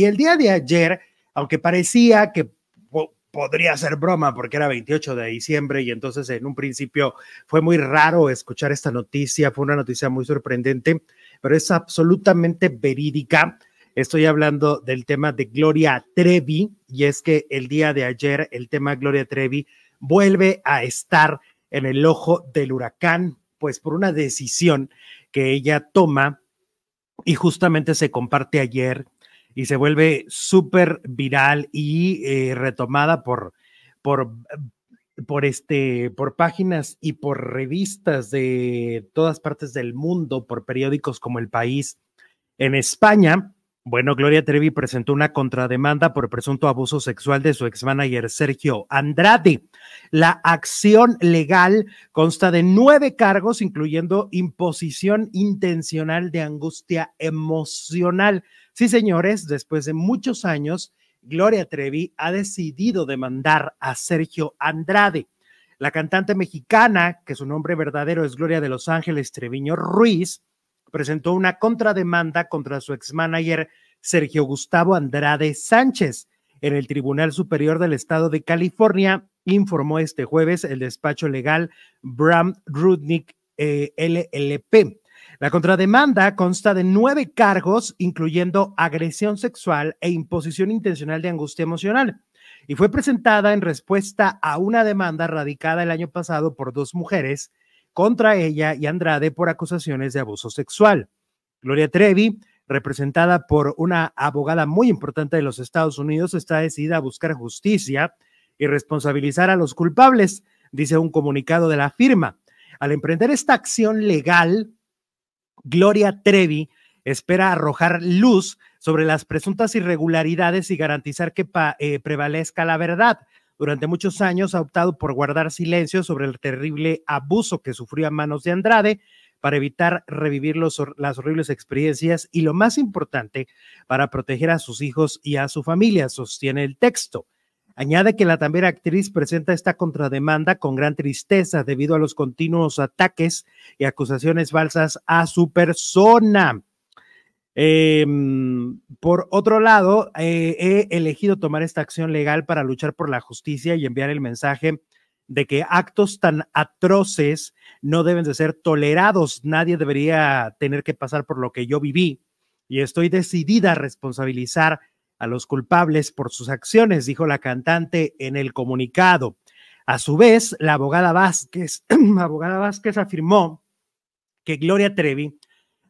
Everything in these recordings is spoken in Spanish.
Y el día de ayer, aunque parecía que podría ser broma porque era 28 de diciembre y entonces en un principio fue muy raro escuchar esta noticia, fue una noticia muy sorprendente, pero es absolutamente verídica. Estoy hablando del tema de Gloria Trevi y es que el día de ayer el tema Gloria Trevi vuelve a estar en el ojo del huracán, pues por una decisión que ella toma y justamente se comparte ayer y se vuelve súper viral y eh, retomada por, por, por, este, por páginas y por revistas de todas partes del mundo, por periódicos como El País en España. Bueno, Gloria Trevi presentó una contrademanda por presunto abuso sexual de su ex exmanager Sergio Andrade. La acción legal consta de nueve cargos, incluyendo imposición intencional de angustia emocional. Sí, señores, después de muchos años, Gloria Trevi ha decidido demandar a Sergio Andrade. La cantante mexicana, que su nombre verdadero es Gloria de Los Ángeles Treviño Ruiz, presentó una contrademanda contra su exmanager Sergio Gustavo Andrade Sánchez. En el Tribunal Superior del Estado de California informó este jueves el despacho legal Bram Rudnick eh, LLP. La contrademanda consta de nueve cargos, incluyendo agresión sexual e imposición intencional de angustia emocional, y fue presentada en respuesta a una demanda radicada el año pasado por dos mujeres contra ella y Andrade por acusaciones de abuso sexual. Gloria Trevi, representada por una abogada muy importante de los Estados Unidos, está decidida a buscar justicia y responsabilizar a los culpables, dice un comunicado de la firma. Al emprender esta acción legal, Gloria Trevi espera arrojar luz sobre las presuntas irregularidades y garantizar que eh, prevalezca la verdad, durante muchos años ha optado por guardar silencio sobre el terrible abuso que sufrió a manos de Andrade para evitar revivir las horribles experiencias y lo más importante, para proteger a sus hijos y a su familia, sostiene el texto. Añade que la también actriz presenta esta contrademanda con gran tristeza debido a los continuos ataques y acusaciones falsas a su persona. Em, por otro lado, eh, he elegido tomar esta acción legal para luchar por la justicia y enviar el mensaje de que actos tan atroces no deben de ser tolerados. Nadie debería tener que pasar por lo que yo viví. Y estoy decidida a responsabilizar a los culpables por sus acciones, dijo la cantante en el comunicado. A su vez, la abogada Vázquez, abogada Vázquez afirmó que Gloria Trevi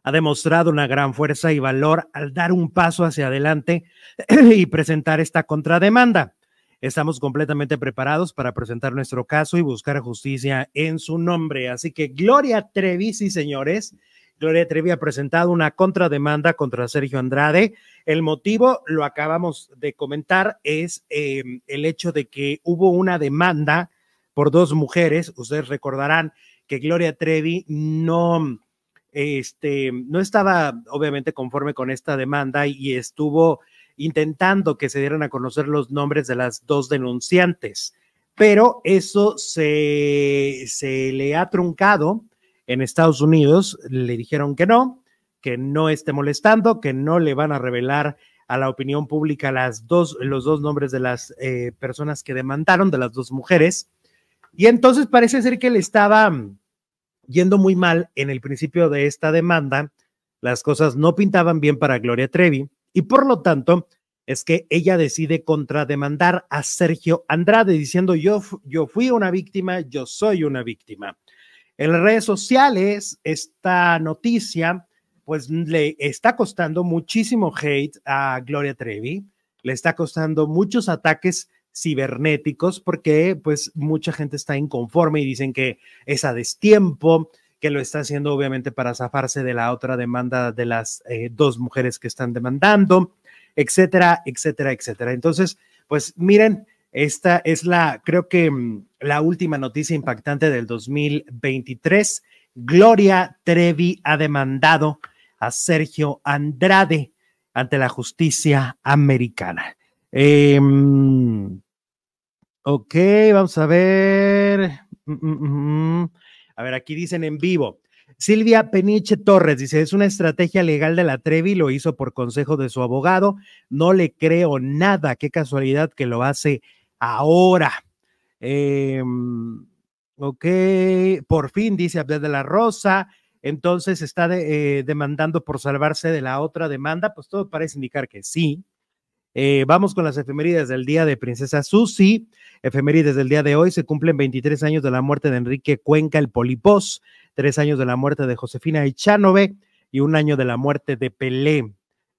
ha demostrado una gran fuerza y valor al dar un paso hacia adelante y presentar esta contrademanda. Estamos completamente preparados para presentar nuestro caso y buscar justicia en su nombre. Así que Gloria Trevi, sí, señores. Gloria Trevi ha presentado una contrademanda contra Sergio Andrade. El motivo, lo acabamos de comentar, es em, el hecho de que hubo una demanda por dos mujeres. Ustedes recordarán que Gloria Trevi no este, no estaba obviamente conforme con esta demanda y estuvo intentando que se dieran a conocer los nombres de las dos denunciantes, pero eso se, se le ha truncado en Estados Unidos, le dijeron que no, que no esté molestando, que no le van a revelar a la opinión pública las dos, los dos nombres de las eh, personas que demandaron, de las dos mujeres. Y entonces parece ser que le estaba yendo muy mal en el principio de esta demanda, las cosas no pintaban bien para Gloria Trevi y por lo tanto es que ella decide contrademandar a Sergio Andrade diciendo yo, yo fui una víctima, yo soy una víctima. En las redes sociales, esta noticia pues le está costando muchísimo hate a Gloria Trevi, le está costando muchos ataques cibernéticos porque pues mucha gente está inconforme y dicen que es a destiempo, que lo está haciendo obviamente para zafarse de la otra demanda de las eh, dos mujeres que están demandando, etcétera, etcétera, etcétera. Entonces, pues miren, esta es la, creo que mm, la última noticia impactante del 2023. Gloria Trevi ha demandado a Sergio Andrade ante la justicia americana. Em, ok, vamos a ver. Mm, mm, mm, a ver, aquí dicen en vivo. Silvia Peniche Torres dice, es una estrategia legal de la Trevi, lo hizo por consejo de su abogado, no le creo nada, qué casualidad que lo hace ahora. Em, ok, por fin, dice Abdel de la Rosa, entonces está eh, demandando por salvarse de la otra demanda, pues todo parece indicar que sí. Eh, vamos con las efemérides del día de Princesa Susi. Efemérides del día de hoy se cumplen 23 años de la muerte de Enrique Cuenca, el Polipós, tres años de la muerte de Josefina Echanove y un año de la muerte de Pelé.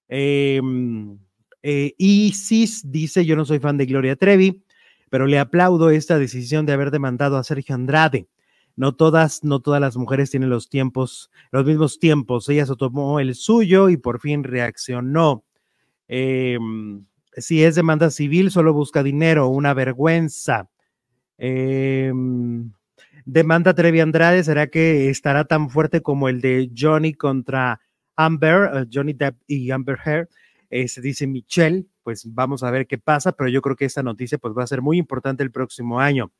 Em, eh, Isis dice: Yo no soy fan de Gloria Trevi, pero le aplaudo esta decisión de haber demandado a Sergio Andrade. No todas, no todas las mujeres tienen los tiempos, los mismos tiempos. Ella se tomó el suyo y por fin reaccionó. Em, si es demanda civil, solo busca dinero, una vergüenza. Em, demanda Trevi Andrade, ¿será que estará tan fuerte como el de Johnny contra Amber, eh, Johnny Depp y Amber Heard? Eh, dice Michelle, pues vamos a ver qué pasa, pero yo creo que esta noticia pues va a ser muy importante el próximo año.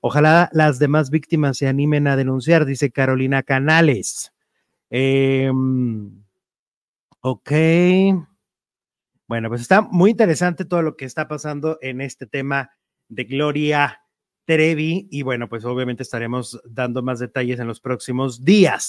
Ojalá las demás víctimas se animen a denunciar, dice Carolina Canales. Em, ok. Bueno, pues está muy interesante todo lo que está pasando en este tema de Gloria Trevi y bueno, pues obviamente estaremos dando más detalles en los próximos días.